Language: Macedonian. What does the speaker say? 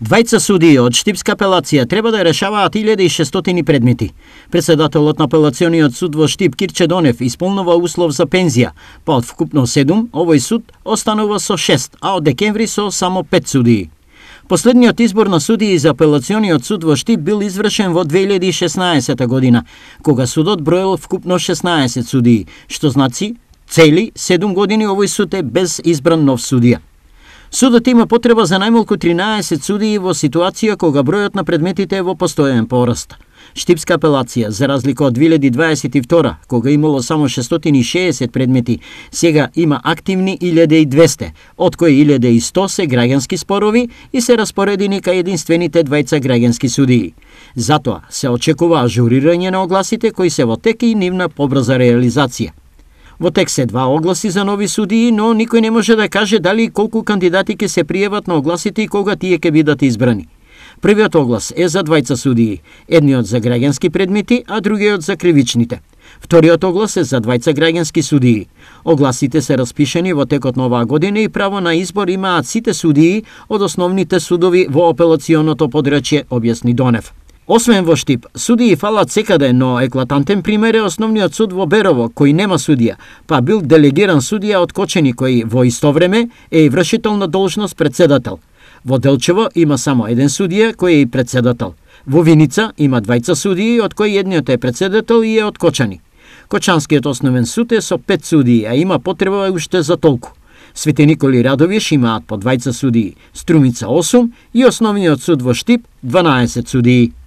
Двајца судии од Штипска апелација треба да решаваат 1600 предмети. Председателот на апелациониот суд во Штип Кирче Донев исполнува услов за пензија, па од вкупно 7, овој суд останува со 6, а од декември со само 5 судии. Последниот избор на судии за апелациониот суд во Штип бил извршен во 2016 година, кога судот броел вкупно 16 судии, што значи цели 7 години овој суд е без избран нов судија. Судот има потреба за најмалку 13 судии во ситуација кога бројот на предметите е во постојан пораст. Штипска апелација, за разлика од 2022, кога имало само 660 предмети, сега има активни 1200, од кои 1100 се граѓански спорови и се распоредени кај единствените двајца граѓански судии. Затоа се очекува ажурирање на огласите кои се во тек и нивна побрза реализација. Во тек се два огласи за нови судии, но никој не може да каже дали колку кандидати ќе се пријават на огласите и кога тие ќе бидат избрани. Првиот оглас е за двајца судии, едниот за граѓански предмети, а другиот за кривичните. Вториот оглас е за двајца граѓански судии. Огласите се распишени во текот на оваа година и право на избор имаат сите судии од основните судови во апелационното подрачје, објасни Донев. Освен во Штип, судии фалат секаде, да но еклатантен пример е основниот суд во Берово, кој нема судија, па бил делегиран судија од Кочени, кој во исто време е и вршител на должност председател. Во Делчево има само еден судија кој е и председател. Во Виница има двајца судии, од кои едниот е председател и е од Кочани. Кочанскиот основен суд е со пет судии, а има потреба уште за толку. Свети Николи Радовиш имаат по двајца судии, Струмица 8 и основниот суд во Штип 12 судии.